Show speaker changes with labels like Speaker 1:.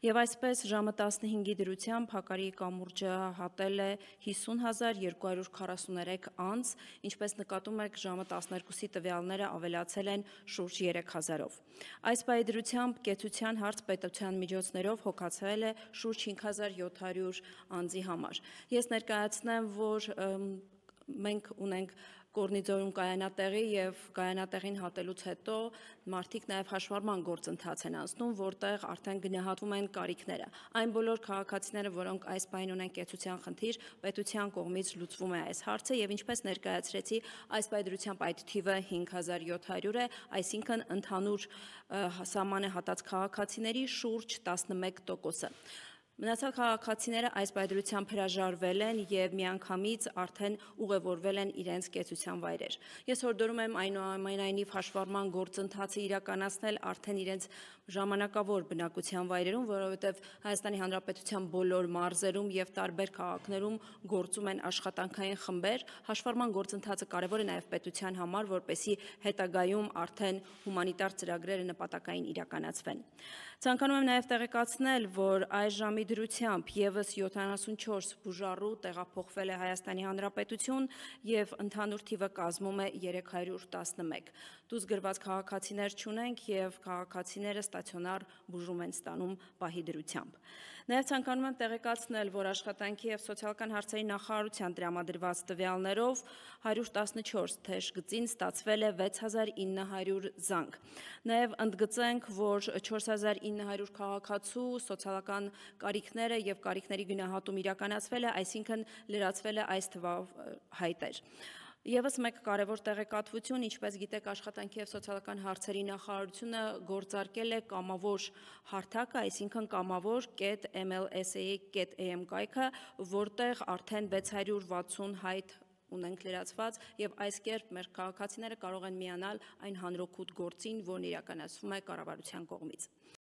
Speaker 1: Եվ այսպես ժամը 15-ի դրությամբ հակարի կամուրջը հատել է 50243 անց, ինչպես նկատում եք ժամը 12-ի տվյալները ավելացել են շուրջ 3000-ով։ Այս պայդրությամբ կեցության հարց պետության միջոցներով հոգացվել է շուրջ 5700 անձի համար։ Ես ներկայացնեմ, որ մենք ունենք կորնիձորում կայանատեղի եւ կայանատեղին հատելուց հետո մարդիկ նաեւ հաշվառման գործընթաց են անցնում, որտեղ արդեն գնահատվում են կարիքները։ Այն բոլոր քաղաքացիները, որոնք այս բային ունեն կեցության խնդիր, պետության կողմից լուծվում է այս հարցը եւ ինչպես ներկայացրեցի, այս բայդրությամբ այդ թիվը 5700 է, այսինքն ընդհանուր սահմանը հատած քաղաքացիների շուրջ 11%-ը։ Մնացալ քաղաքացիները այս բայդրությամբ հրաժարվել են եւ միանգամից արդեն ուղևորվել են իրենց կեցության վայրեր։ Ես հորդորում եմ այնուամենայնիվ հաշվառման գործընթացը իրականացնել արդեն իրենց ժամանակավոր բնակության վայրերում, որովհետեւ Հայաստանի Հանրապետության բոլոր մարզերում եւ տարբեր քաղաքներում գործում են աշխատանքային խմբեր։ Հաշվառման գործընթացը կարեւոր է նաեւ պետության համար, որպեսի հետագայում արդեն հումանիտար ծրագրերը նպատակային իրականացվեն։ Ցանկանում եմ նաեւ տեղեկացնել, որ այժմի արտադրությամբ եւս 74 բուժառու տեղափոխվել է Հայաստանի Հանրապետություն եւ ընդհանուր թիվը կազմում է 311։ Դուզ գրված քաղաքացիներ չունենք եւ քաղաքացիները ստացիոնար բուժում են ստանում պահի դրությամբ։ Նաեւ ցանկանում եմ տեղեկացնել, որ աշխատանքի եւ սոցիալական հարցերի նախարարության տրամադրված տվյալներով 114 թեժ գծին ստացվել է 6900 զանգ։ Նաեւ ընդգծենք, որ 4900 քաղաքացու սոցիալական կարի կարիքները եւ կարիքների գնահատում իրականացվել է, այսինքն լրացվել է այս թվով հայտեր։ Եվս մեկ կարևոր տեղեկատվություն, ինչպես գիտեք, աշխատանքի եւ սոցիալական հարցերի նախարարությունը գործարկել է կամավոր հարթակը, այսինքն կամավոր.mlsa.am կայքը, որտեղ արդեն 660 հայտ ունենք լրացված եւ այս կերպ մեր քաղաքացիները կարող են միանալ այն հանրօգուտ գործին, որն իրականացվում է կառավարության կողմից։